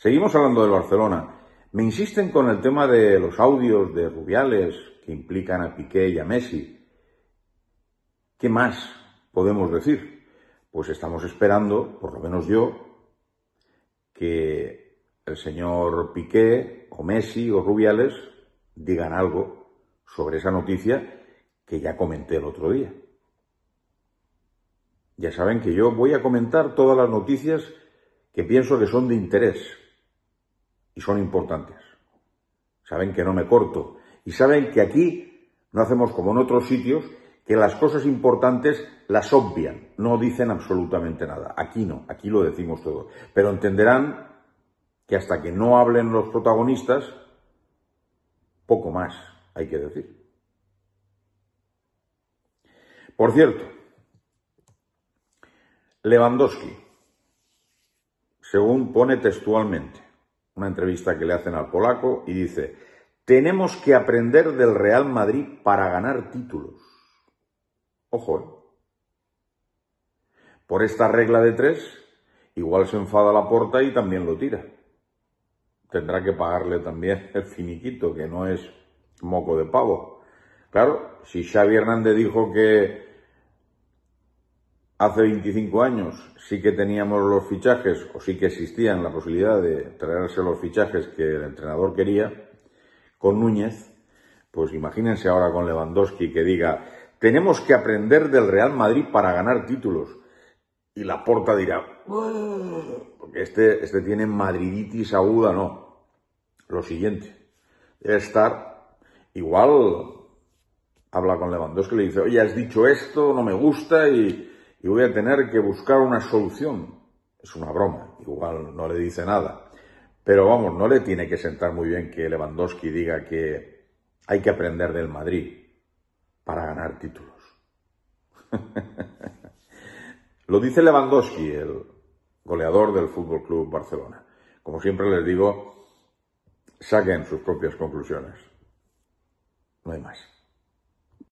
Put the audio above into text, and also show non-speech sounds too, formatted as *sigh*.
Seguimos hablando del Barcelona. Me insisten con el tema de los audios de Rubiales que implican a Piqué y a Messi. ¿Qué más podemos decir? Pues estamos esperando, por lo menos yo, que el señor Piqué o Messi o Rubiales digan algo sobre esa noticia que ya comenté el otro día. Ya saben que yo voy a comentar todas las noticias que pienso que son de interés y son importantes. Saben que no me corto y saben que aquí no hacemos como en otros sitios, que las cosas importantes las obvian, no dicen absolutamente nada. Aquí no, aquí lo decimos todo. Pero entenderán que hasta que no hablen los protagonistas, poco más hay que decir. Por cierto, Lewandowski, según pone textualmente, una entrevista que le hacen al polaco y dice, tenemos que aprender del Real Madrid para ganar títulos. Ojo, ¿eh? por esta regla de tres, igual se enfada la porta y también lo tira. Tendrá que pagarle también *laughs* el finiquito, que no es moco de pavo. Claro, si Xavi Hernández dijo que Hace 25 años sí que teníamos los fichajes o sí que existía la posibilidad de traerse los fichajes que el entrenador quería con Núñez. Pues imagínense ahora con Lewandowski que diga, tenemos que aprender del Real Madrid para ganar títulos. Y la porta dirá, porque este, este tiene madriditis aguda, no. Lo siguiente, debe estar igual, habla con Lewandowski, le dice, oye, has dicho esto, no me gusta y y voy a tener que buscar una solución. Es una broma, igual no le dice nada. Pero vamos, no le tiene que sentar muy bien que Lewandowski diga que hay que aprender del Madrid para ganar títulos. *laughs* Lo dice Lewandowski, el goleador del Fútbol Club Barcelona. Como siempre les digo, saquen sus propias conclusiones. No hay más.